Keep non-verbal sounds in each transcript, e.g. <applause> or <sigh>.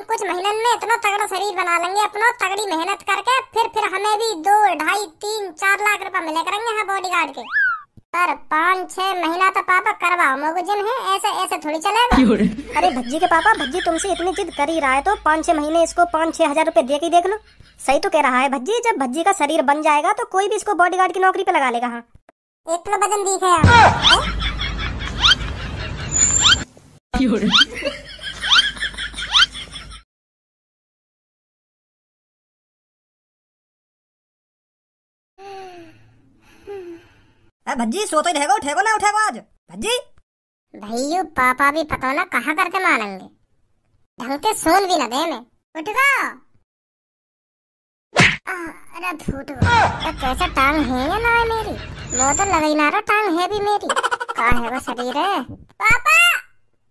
कुछ महीनों में इतना तगड़ा शरीर बना लेंगे अपना तगड़ी मेहनत करके फिर फिर हमें भी दो ढाई तीन चार लाख रुपए मिले करेंगे हाँ बॉडी गार्ड के पर पाँच छह महीना तो पापा करवा मोगो जिम है ऐसे ऐसे थोड़ी चले अरे भज्जी के पापा भज्जी तुमसे इतनी जिद कर ही रहा है तो पाँच छह महीने इसको पाँच छह हजार रूपए देख ही देख लो सही तो कह रहा है भज्जी जब भज्जी का शरीर बन जाएगा तो कोई भी इसको बॉडी गार्ड की नौकरी पे लगा लेगा हाँ। वजन दिखे भज्जी सो तो रहेगा उठेगो ना उठेगो आज भज्जी भैयू पापा भी पता ना कहाँ करके मानेंगे ढंग से सोन भी ना दे में उठ गा अरे फूट गो कैसा टांग है या ना है मेरी वो तो लगे ना रहा टांग है भी मेरी कहाँ है वो शरीर है पापा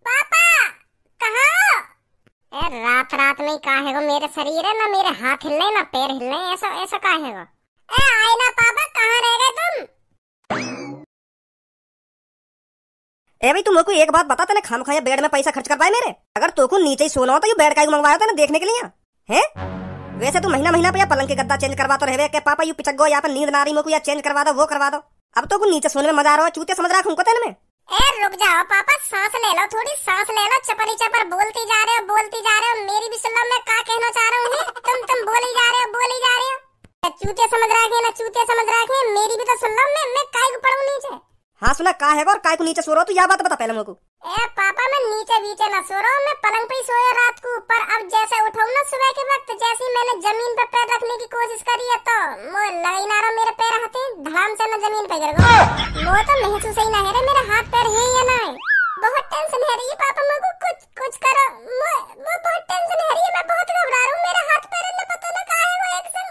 पापा कहाँ ए रात रात में कहाँ है वो मेरे शरीर है ना मेरे हाथ हिलने ना पैर हिलने ऐसा ऐसा कहाँ है वो ए ना पापा कहाँ रह गए ए भाई तुम लोग को एक बात बता तेने खाम खाया बेड में पैसा खर्च कर पाए मेरे अगर तो नीचे ही सोना हो तो ये बेड का ही मंगवाया था ना देखने के लिए है वैसे तो महीना महीना पे या पलंग के गद्दा चेंज करवा तो रहे के पापा यू पिचक यहाँ पर नींद ना रही मेरे को या चेंज करवा दो वो करवा दो अब तो नीचे सोने में मजा आ रहा है चूते समझ रहा हूँ तेन में ए रुक जाओ पापा सांस ले लो थोड़ी सांस ले लो चपरी चपर बोलती जा रहे हो बोलती जा रहे हो मेरी भी सुन लो मैं क्या कहना चाह रहा हूँ तुम तुम बोली जा रहे हो बोली जा रहे हो चूते समझ रहा है ना चूते समझ रहा है मेरी भी तो सुन लो मैं मैं काय हाँ सुना का है और काय को नीचे सो रहा तू यह बात बता पहले मेरे को ए पापा मैं नीचे बीचे ना सो रहा हूँ मैं पलंग पे ही सोया रात को पर अब जैसे उठाऊ ना सुबह के वक्त जैसे ही मैंने जमीन पर पैर रखने की कोशिश करी है तो वो लगी ना रहा मेरे पैर हाथे धाम से ना जमीन पे गिर गए वो तो महसूस ही ना है रे मेरे हाथ पैर है या ना है बहुत टेंशन है रही पापा मेरे को कुछ कुछ करो वो बहुत टेंशन है रही है मैं बहुत घबरा रहा हूँ मेरे हाथ पैर ना पता ना कहाँ है वो एक्शन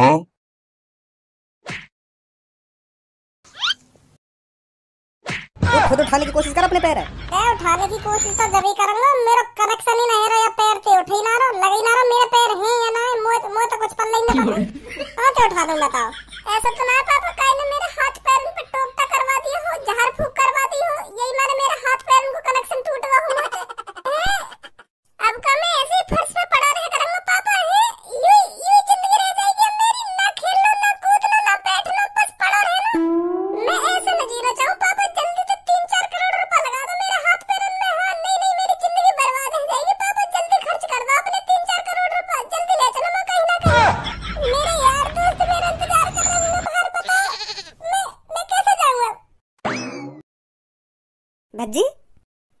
हाँ खुद उठाने की कोशिश कर अपने पैर है उठाने की कोशिश तो जब ही करूंगा मेरा कनेक्शन ही नहीं रहा या पैर ते उठ ही ना रहा लग ही ना रहा मेरे पैर है या ना है मोए मोए तो कुछ पल्ले नहीं नहीं <laughs> हां तो उठा दूंगा बताओ ऐसा तो ना पापा काय ने मेरे हाथ पैर पे टोकता करवा दिया हो जहर फूंक करवा दी हो यही मारे मेरे हाथ पैर को कनेक्शन टूट गया हो <laughs> अब कमी ऐसे फर्श पे पड़ा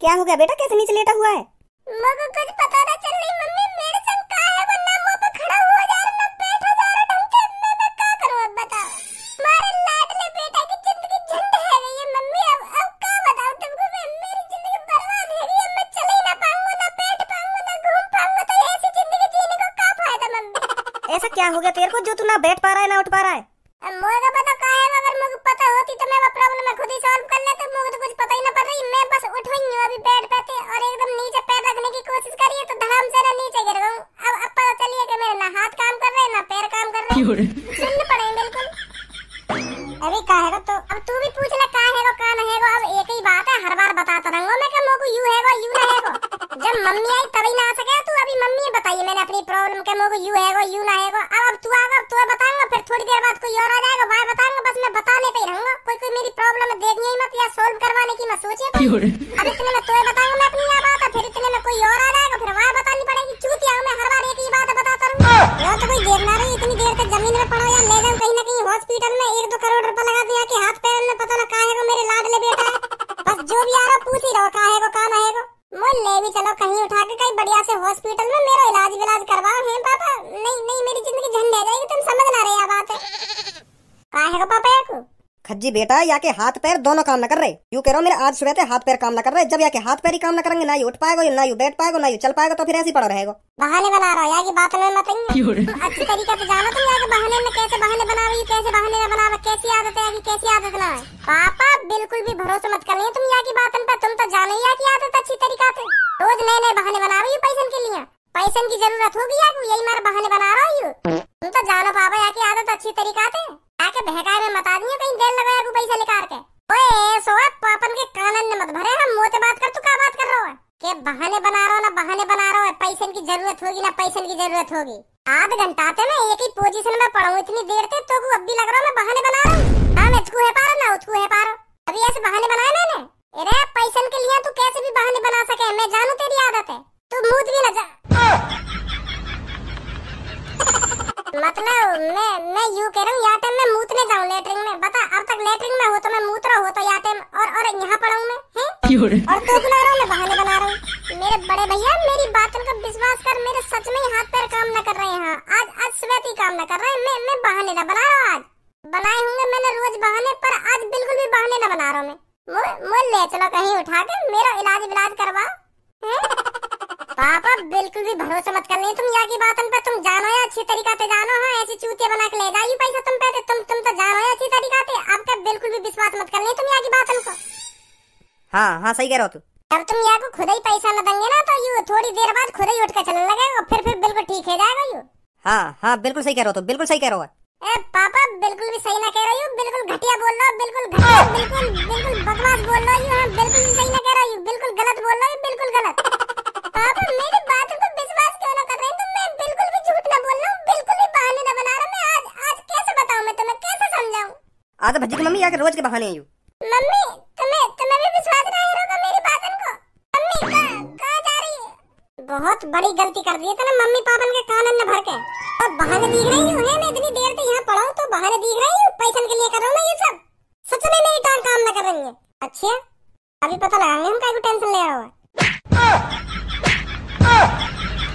क्या हो गया बेटा कैसे नीचे लेटा हुआ है कुछ पता ना चल रही मम्मी मेरे संग का है वरना खड़ा जा रहा ना पेट हो जा रहा मैं क्या करूं अब मारे लाडले बेटा की जिंदगी झंड है है मम्मी अब अब क्या बताऊं तुमको मैं मेरी जिंदगी बर्बाद है है मैं चल ही ना पाऊंगा ना पेट पाऊंगा ना घूम पाऊंगा तो ऐसी जिंदगी जीने क्या फायदा मम्मी ऐसा क्या हो गया तेरे को जो तू ना बैठ पा रहा है ना उठ पा रहा है और पूछ ही रहो का है को काम है मोल ले भी चलो कहीं उठा के कहीं बढ़िया से हॉस्पिटल में मेरा इलाज विलाज करवाओ हैं पापा नहीं नहीं मेरी जिंदगी झंड रह जाएगी तुम समझ ना रहे बात है का है को पापा को खज्जी बेटा या के हाथ पैर दोनों काम न कर रहे यू कह रहा मेरे आज सुबह हाथ पैर काम न कर रहे जब या के हाथ पैर ही काम न करेंगे ना उठ पाएगा ना यू बैठ पाएगा ना यू चल पाएगा तो फिर ऐसी पड़ा रहेगा बहाने बना रहा या की बात में मत अच्छी तरीके से जानो तुम या के बहाने में कैसे बहाने बना रही कैसे बहाने में बना रही कैसी आदत है कैसी आदत ना है पापा बिल्कुल भी भरोसा मत कर करनी तुम या की बात पे तो तुम तो जाने या की आदत अच्छी तरीका से रोज नए नए बहाने बना रही पैसे के लिए पैसे की जरूरत होगी या यही मारे बहाने बना रहा हूँ तुम तो जानो पापा या की आदत अच्छी तरीका से आके बहकाए में बता दियो कहीं डेढ़ लगाया तू पैसा निकाल के ओए सोआ पापन के कानन ने मत भरे हम मोते बात कर तू का बात कर रहा है के बहाने बना रहा ना बहाने बना रहा है पैसे की जरूरत होगी ना पैसे की जरूरत होगी आध घंटा ते तो मैं एक ही पोजीशन में पड़ा हूँ इतनी देर से तो अब भी लग रहा मैं बहाने बना रहा हूं हां मैं तुझको है पा रहा ना उसको है पा रहा अभी ऐसे बहाने बनाए मैंने अरे पैसे के लिए तू कैसे भी बहाने बना सके मैं जानू तेरी आदत है तू मुंह भी ना जा मैं मैं यूं कह रहा हूँ यहाँ मैं मूतने जाऊँ लेटरिन में बता अब तक लेटरिन में हो तो मैं मूत रहा हो तो यहाँ टाइम और और यहाँ पड़ा हूँ मैं हैं और तू बना रहा हूँ मैं बहाने बना रहा हूँ मेरे बड़े भैया मेरी बातों का विश्वास कर मेरे सच में हाथ पैर काम न कर रहे हैं हाँ, आज आज सुबह ही काम न कर रहे हैं मैं मैं बहाने ना बना रहा आज बनाए होंगे मैंने रोज बहाने पर आज बिल्कुल भी बहाने न बना रहा हूँ मैं मुझे ले चलो कहीं उठा के मेरा इलाज विलाज करवाओ पापा बिल्कुल भी भरोसा मत करनी तुम यहाँ की बात पे तुम जानो या अच्छी तरीका से जानो हाँ ऐसी चूतिया बना के ले जाएगी पैसा तुम पे तुम तुम तो जानो या अच्छी तरीका से अब तक तो बिल्कुल भी विश्वास मत करनी तुम यहाँ की बात को हाँ हाँ सही कह रहा हो तू अब तुम यहाँ को खुद ही पैसा न देंगे ना तो यू थोड़ी देर बाद खुद ही उठ कर चलने लगेगा फिर फिर बिल्कुल ठीक है जाएगा यू हाँ हाँ बिल्कुल सही कह रहा हो तो बिल्कुल सही कह रहा हो ए पापा बिल्कुल भी सही ना कह रहा हूँ बिल्कुल घटिया बोल रहा बिल्कुल घटिया बिल्कुल बिल्कुल बकवास बोल रहा हूँ हाँ बिल्कुल सही ना कह रहा हूँ बिल्कुल गलत बोल रहा हूँ बिल्कुल गलत आज आज तो भज्जी की मम्मी आकर रोज के बहाने आई मम्मी तुम्हें तुम्हें भी विश्वास ना होगा मेरी बातों को मम्मी कहाँ कहाँ जा रही है बहुत बड़ी गलती कर दी है ना मम्मी पापा के कान न भर के और बहाने दिख रही हूँ मैं इतनी देर से यहाँ पढ़ाऊँ तो बहाने दिख रही हूँ पैसन के लिए कर रहा हूँ ये सब सच में मेरी टांग काम ना कर रही है अच्छा अभी पता लगाएंगे हम का टेंशन ले रहा हुआ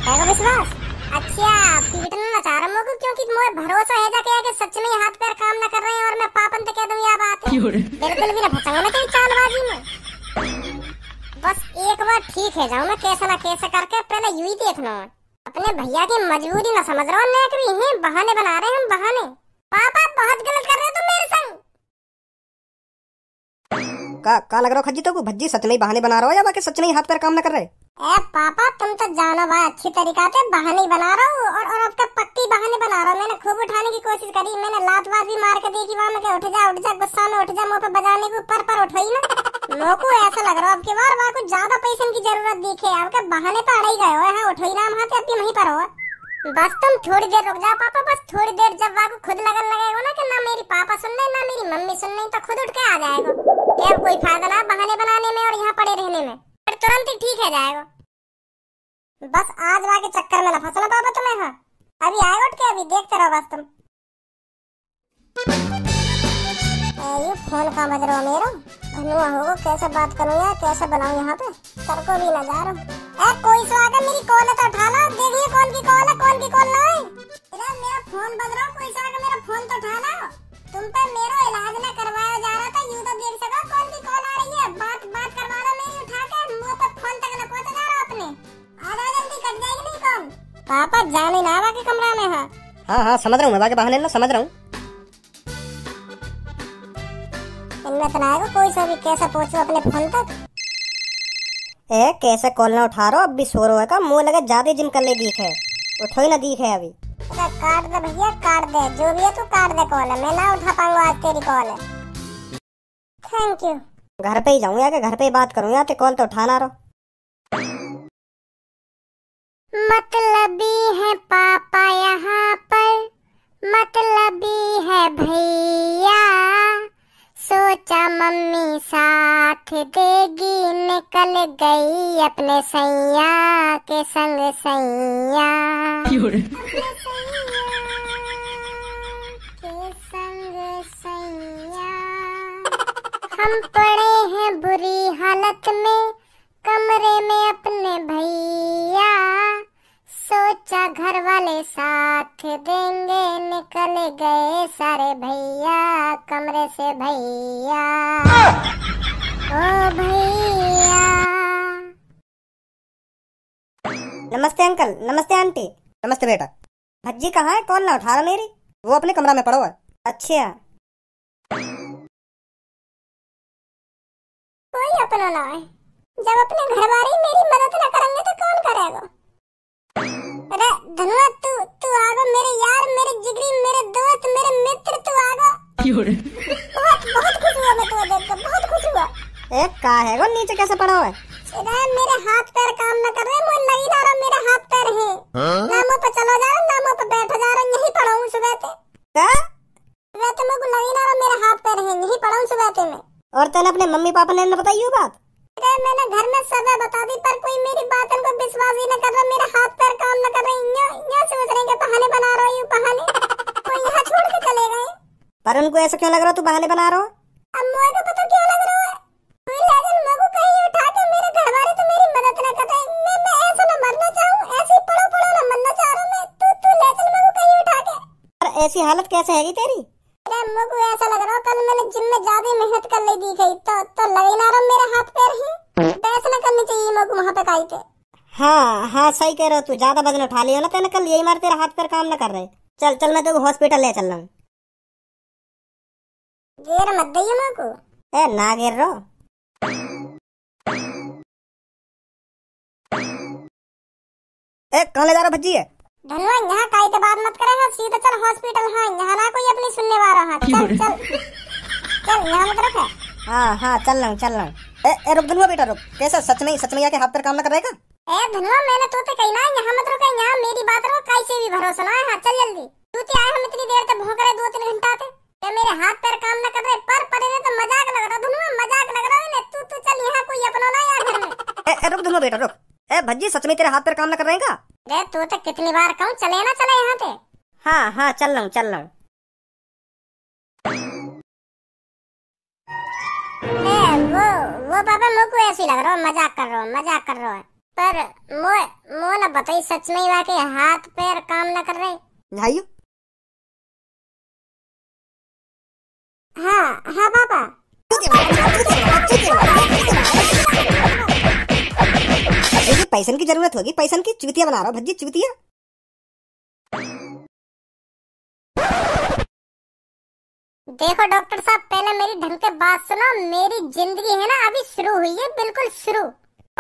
है विश्वास अच्छा पीटने लगा रहा मुझे क्योंकि मुझे भरोसा है जाके कि सच में हाथ पैर काम ना कर रहे हैं और मैं पापन तो कह दूंगी आप आते बिल्कुल भी ना फंसा ना कहीं चालबाजी में बस एक बार ठीक है जाऊँ मैं कैसा ना कैसा करके पहले यू ही देखना अपने भैया की मजबूरी ना समझ रहा मैं कभी बहाने बना रहे हैं हम बहाने पापा बहुत गलत कर रहे हो तुम मेरे संग का का लग रहा खज्जी तो भज्जी सच नहीं बहाने बना रहा हो या बाकी सच नहीं हाथ पर काम ना कर रहे ए पापा तुम तो जानो भाई अच्छी तरीका से बहाने बना रहा हूँ और और आपका तक तो पक्की बहाने बना रहा हूँ मैंने खूब उठाने की कोशिश करी मैंने लात बात भी मार के की वहाँ उठ जा उठ जा गुस्सा में उठ जा मुँह पे बजाने को पर पर उठो ही ना लोगों ऐसा लग रहा है आपके बार बार कुछ ज्यादा पैसे की जरूरत दिखे आपके बहाने पर अड़ गए हो उठो ना हम हाथ अभी वहीं पर हो बस तुम थोड़ी देर रुक जाओ पापा बस थोड़ी देर जब वागू खुद लगन लगेगा ना कि ना मेरी पापा सुन रहे ना मेरी मम्मी सुन रही तो खुद उठ के आ जाएगा क्या कोई फायदा ना बहाने बनाने में और यहाँ पड़े रहने में पर तुरंत ही ठीक है जाएगा बस आज वाके चक्कर में ना फंसना पापा तुम्हें हाँ अभी आए उठ के अभी देखते रहो बस तुम ए, फोन का बज रहा मेरा धनुआ हो कैसे बात करूँ यार कैसे बनाऊँ यहाँ पे सर को भी ना जा रहा हूँ कोई सो मेरी कॉल है तो उठा लो देखिए कौन की कॉल है कौन की कॉल ना इधर मेरा फोन बज रहा कोई सो मेरा फोन तो उठा लो तुम पे मेरा इलाज ना करवाया जा रहा था यूं तो देख सको कौन की कॉल आ रही है बात बात करवा दो मेरी उठा के मुंह तक फोन तक ना पहुंच जा रहा अपने आ जल्दी कट जाएगी नहीं कॉल पापा जाने ना बाकी कमरा में हां हां हां समझ रहा हूं मैं बाकी बहाने ना समझ रहा हूँ मिनट में आएगा कोई सा भी कैसा पहुंचो अपने फोन तक ए कैसे कॉल ना उठा रहा अब भी सो रहा है का मुंह लगा ज्यादा जिम कर ले दीख है उठो ही ना दीख है अभी अच्छा, काट दे भैया काट दे जो भी है तू काट दे कॉल मैं ना उठा पाऊंगा आज तेरी कॉल है थैंक यू घर पे ही जाऊंगा कि घर पे ही बात करूंगा या तो कॉल तो उठाना रहो मतलबी है पापा यहाँ पर मतलबी है भैया सोचा मम्मी साथ देगी निकल गई <laughs> अपने सैया के संग सैया हम पड़े हैं बुरी हालत में कमरे में अपने भैया सोचा घर वाले साथ देंगे निकल गए सारे भैया कमरे से भैया ओ भैया नमस्ते अंकल नमस्ते आंटी नमस्ते बेटा भज्जी कहाँ है कौन ना उठा रहा मेरी वो अपने कमरा में पड़ो है अच्छा कोई अपना ना है जब अपने घर वाले मेरी मदद ना करेंगे तो कौन करेगा नीचे कैसे पड़ा हुआ है मेरे हाथ पैर काम न कर रहे मुझे लगी हाँ? ना रहा मेरे हाथ पैर है नामों जा रहा नामों जा रहा पड़ा सुबह से मुझे लगी ना रहा मेरे हाथ पैर है पड़ा सुबह से मैं और तेने अपने मम्मी पापा ने बताई बात रहे मैंने घर में सजा बता दी पर कोई मेरी बात को विश्वास ही न कर रहा मेरे हाथ पैर काम न कर रहे यहाँ बहाने बना रही हूँ बहाने कोई यहाँ छोड़ के चले गए पर उनको ऐसा क्यों लग रहा तू बहाने बना रहा ऐसी हालत कैसे हैगी तेरी ऐसा लग रहा कल मैंने नहीं दी गई तो तो लगे ना रहा मेरे हाथ पैर है बहस ना करनी चाहिए लोग वहाँ पे काई पे हाँ हाँ सही कह रहे हो तू ज्यादा वजन उठा लियो ना तेने कल यही मार तेरा हाथ पैर काम ना कर रहे चल चल मैं तो हॉस्पिटल ले चल रहा हूँ गेर मत दइयो मेरे को ए ना गेर रो ए कहाँ ले जा रहा भज्जी है धनवा यहाँ काई के बात मत करेगा सीधा चल हॉस्पिटल हाँ यहाँ ना कोई अपनी सुनने वाला हाँ चल चल <laughs> चल यहाँ मत रखा हाँ हाँ चल रहा हूँ चल रहा हूँ रुक धनुआ बेटा रुक कैसा सच में सच में हाथ पर काम ना करेगा ए मैंने तो ना यहाँ मत रुका यहाँ मेरी बात रहो भी भरोसा ना हाँ चल जल्दी तू तो आए हम इतनी देर तक रहे दो तीन घंटा थे ते मेरे हाथ पैर काम ना कर रहे पर पड़े तो मजाक लग रहा मजाक लग रहा है तू तो चल यहाँ कोई अपना ना यार घर में ए रुक बेटा रुक ए भज्जी सच में तेरे हाथ पैर काम ना कर रहेगा तू तो कितनी बार कहूँ चले ना चले यहाँ पे हाँ हाँ चल रहा हूँ चल रहा हूँ वो वो बाबा को ऐसे लग रहा हो मजाक कर रहा हो मजाक कर रहा है पर मो मो ना बताई सच में हाथ पैर काम ना कर रहे हाँ हाँ पापा पैसन की जरूरत होगी पैसन की चुतिया बना रहा हूँ भज्जी चुतिया देखो डॉक्टर साहब पहले मेरी ढंग से बात सुनो मेरी जिंदगी है ना अभी शुरू हुई है बिल्कुल शुरू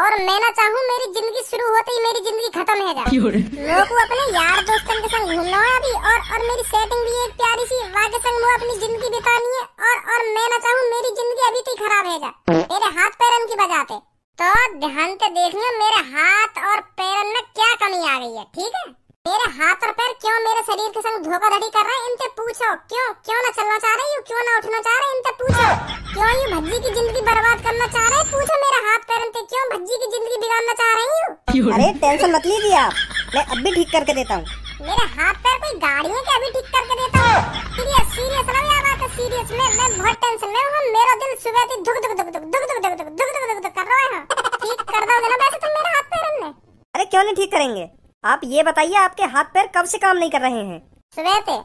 और मैं ना चाहूँ मेरी जिंदगी शुरू होते ही मेरी जिंदगी खत्म है जा लोग अपने यार दोस्तों के संग घूमना है अभी और और मेरी सेटिंग भी एक प्यारी सी वाके संग मुझे अपनी जिंदगी बितानी है और और मैं ना चाहूँ मेरी जिंदगी अभी तक तो खराब है जा मेरे हाथ पैरन की बजाते तो ध्यान से देखिए मेरे हाथ और पैरन में क्या कमी आ गई है ठीक है तेरे हाथ और पैर क्यों मेरे शरीर के संग धोखाधड़ी कर रहे हैं इनसे पूछो क्यों क्यों ना चलना चाह रही हूँ क्यों ना उठना चाह रहे हैं इनसे पूछो क्यों ये भज्जी की जिंदगी बर्बाद करना चाह रहे हैं पूछो मेरे हाथ पैर इनसे क्यों भज्जी की जिंदगी बिगाड़ना चाह रही हूँ अरे टेंशन मत लीजिए आप मैं अब भी ठीक करके देता हूँ मेरे हाथ पैर कोई गाड़ी है क्या अभी ठीक करके देता हूँ सीरियस सीरियस ना यार बात सीरियस में मैं बहुत टेंशन में हूँ मेरा दिल सुबह से धुक धुक धुक धुक धुक धुक धुक धुक धुक धुक कर रहा है ठीक कर दो ना वैसे तुम मेरे हाथ पैर अरे क्यों नहीं ठीक करेंगे आप ये बताइए आपके हाथ पैर कब से काम नहीं कर रहे हैं सुबह से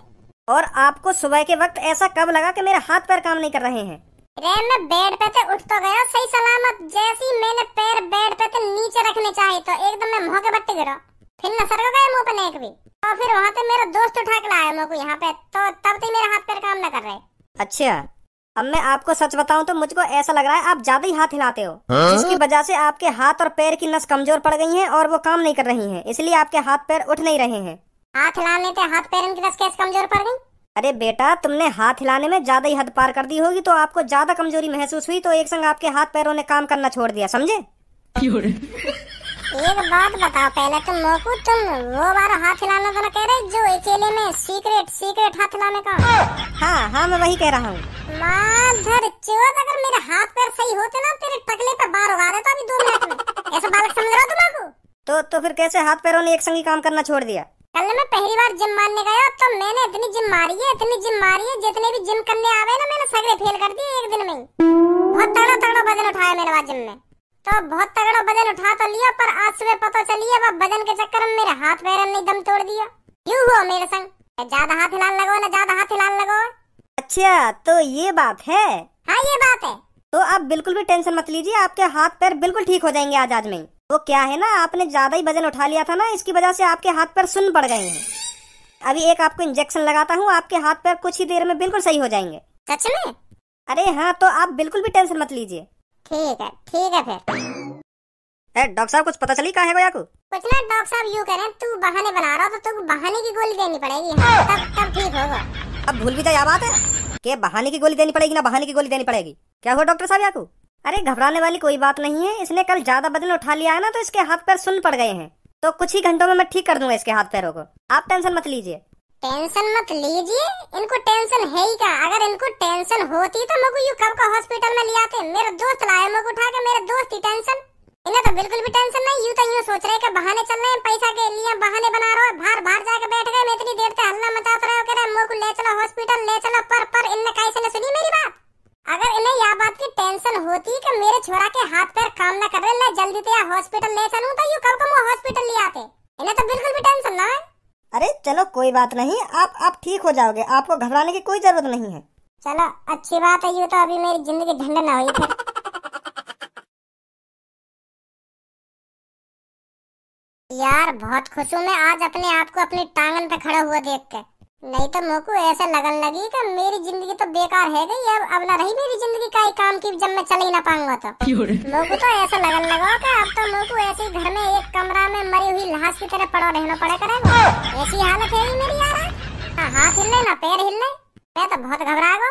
और आपको सुबह के वक्त ऐसा कब लगा कि मेरे हाथ पैर काम नहीं कर रहे हैं रे मैं बेड पे से उठ तो गया सही सलामत जैसे ही मैंने पैर बेड पे से नीचे रखने चाहे तो एकदम मैं मुंह के बट्टे गिरा फिर न सर गए मुंह पे नेक भी और फिर वहाँ पे मेरा दोस्त उठा के लाया मेरे को यहाँ पे तो तब तक मेरे हाथ पैर काम न कर रहे अच्छा अब मैं आपको सच बताऊं तो मुझको ऐसा लग रहा है आप ज्यादा ही हाथ हिलाते हो हाँ? जिसकी वजह से आपके हाथ और पैर की नस कमजोर पड़ गई है और वो काम नहीं कर रही है इसलिए आपके हाथ पैर उठ नहीं रहे हैं हाथ हिलाने के हाथ पैर की नस कैसे कमजोर पड़ गई अरे बेटा तुमने हाथ हिलाने में ज्यादा ही हद पार कर दी होगी तो आपको ज्यादा कमजोरी महसूस हुई तो एक संग आपके हाथ पैरों ने काम करना छोड़ दिया समझे एक तो बात बताओ पहले तुम मोकू तुम वो बार हाथ हिलाना तो कह रहे जो अकेले में सीक्रेट सीक्रेट हाथ हिलाने का हाँ, हाँ हाँ मैं वही कह रहा हूँ माधर चोद अगर मेरे हाथ पैर सही होते ना तेरे टकले पे बार उगा रहे तो अभी दो मिनट में ऐसा बालक समझ रहा तुम आपको तो तो फिर कैसे हाथ पैरों ने एक संगी काम करना छोड़ दिया कल मैं पहली बार जिम मारने गया तो मैंने इतनी जिम मारी है इतनी जिम मारी है जितने भी जिम करने आवे ना मैंने सगरे फेल कर दिए एक दिन में बहुत तगड़ा तगड़ा वजन उठाया मेरे बाद जिम में तो बहुत तगड़ा बदन उठा तो लिया पर आज सुबह पता चली अब बदन के चक्कर में मेरे हाथ पैर ने दम तोड़ दिया क्यों हुआ मेरे संग ज्यादा हाथ हिलान लगो ना ज्यादा हाथ हिलान लगो अच्छा तो ये बात है हाँ ये बात है तो आप बिल्कुल भी टेंशन मत लीजिए आपके हाथ पैर बिल्कुल ठीक हो जाएंगे आज आज में वो क्या है ना आपने ज्यादा ही वजन उठा लिया था ना इसकी वजह से आपके हाथ पैर सुन पड़ गए हैं अभी एक आपको इंजेक्शन लगाता हूँ आपके हाथ पैर कुछ ही देर में बिल्कुल सही हो जाएंगे सच में अरे हाँ तो आप बिल्कुल भी टेंशन मत लीजिए ठीक है ठीक है फिर डॉक्टर साहब कुछ पता चली कहा है गोया को कुछ ना डॉक्टर साहब यू करें तू बहाने बना रहा हो तो तुम बहाने की गोली देनी पड़ेगी हाँ, तब तब ठीक होगा अब भूल भी तो बात है के बहाने की गोली देनी पड़ेगी ना बहाने की गोली देनी पड़ेगी क्या हुआ डॉक्टर साहब याकू अरे घबराने वाली कोई बात नहीं है इसने कल ज्यादा बदन उठा लिया है ना तो इसके हाथ पैर सुन पड़ गए हैं तो कुछ ही घंटों में मैं ठीक कर दूंगा इसके हाथ पैरों को आप टेंशन मत लीजिए टेंशन मत लीजिए इनको टेंशन है ही का अगर इनको टेंशन होती तो मगू यू कब का हॉस्पिटल में ले आते मेरे दोस्त लाए मगू उठा के मेरे दोस्त की टेंशन इन्हें तो बिल्कुल भी टेंशन नहीं यू तो यूं सोच रहे के बहाने चल रहे हैं पैसा के लिए बहाने बना रहे हो बाहर बाहर जाके बैठ गए मैं इतनी देर से हल्ला मचा रहे हो कह रहे मगू ले चलो हॉस्पिटल ले चलो पर पर इनने कैसे ने सुनी मेरी बात अगर इन्हें यह बात की टेंशन होती कि मेरे छोरा के हाथ पैर काम ना कर रहे ले जल्दी से तो हॉस्पिटल ले चलूं तो यू कब कम हॉस्पिटल ले आते इन्हें तो बिल्कुल भी टेंशन ना है अरे चलो कोई बात नहीं आप आप ठीक हो जाओगे आपको घबराने की कोई जरूरत नहीं है चलो अच्छी बात है ये तो अभी मेरी जिंदगी ढंग ना हुई फिर यार बहुत खुश हूँ मैं आज अपने आप को अपनी टांगन पे खड़ा हुआ देख के नहीं तो मोकू ऐसे लगन लगी कि मेरी जिंदगी तो बेकार है गई अब अब ना रही मेरी जिंदगी का ही काम की जब मैं चल ही ना पाऊंगा तो <laughs> मोकू तो ऐसा लगन लगा कि अब तो मोकू ऐसे घर में एक कमरा में हमारी हुई लाश की तरह पड़ो रहना पड़े करे ऐसी हालत है ही मेरी यार ना हाँ, हाथ हिलने ना पैर हिलने मैं तो बहुत घबरा गो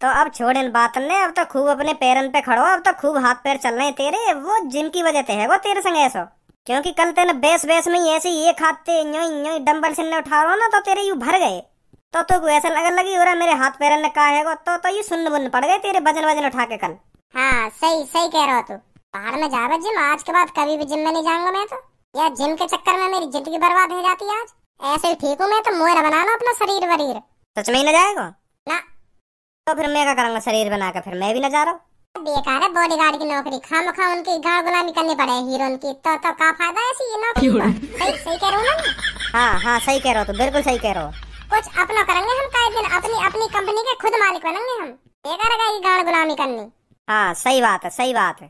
तो अब छोड़ इन बात ने अब तो खूब अपने पैरन पे खड़ो अब तो खूब हाथ पैर चल रहे तेरे वो जिम की वजह से है वो तेरे संग ऐसा क्योंकि कल तेने बेस बेस में ऐसे ये खाते डम्बल से उठा रहा ना तो तेरे यू भर गए तो तो ऐसा लगन लगी हो रहा मेरे हाथ पैरन ने कहा है वो तो तो ये सुन्न बुन पड़ गए तेरे वजन वजन उठा के कल हाँ सही सही कह रहा हो तू पहाड़ में जा रहा जिम आज के बाद कभी भी जिम में नहीं जाऊंगा मैं तो यार जिम के चक्कर में मेरी जिंदगी बर्बाद हो जाती आज ऐसे ही ठीक हूँ मैं तो मोहरा बना लो अपना शरीर वरीर सच में ही ना जाएगा ना तो फिर मैं क्या करूंगा शरीर बना कर फिर मैं भी न जा रहा हूँ बेकार है बॉडी गार्ड की नौकरी खाम खा उनकी गाँव गुलामी करनी पड़े हीरोन की तो तो का फायदा है ऐसी नौकरी सही सही कह रहा हूँ ना हाँ हाँ सही कह रहा हूँ तो बिल्कुल सही कह रहा हूँ कुछ अपना करेंगे हम कई दिन अपनी अपनी कंपनी के खुद मालिक बनेंगे हम बेकार गाँव गुलामी करनी हाँ सही बात है सही बात है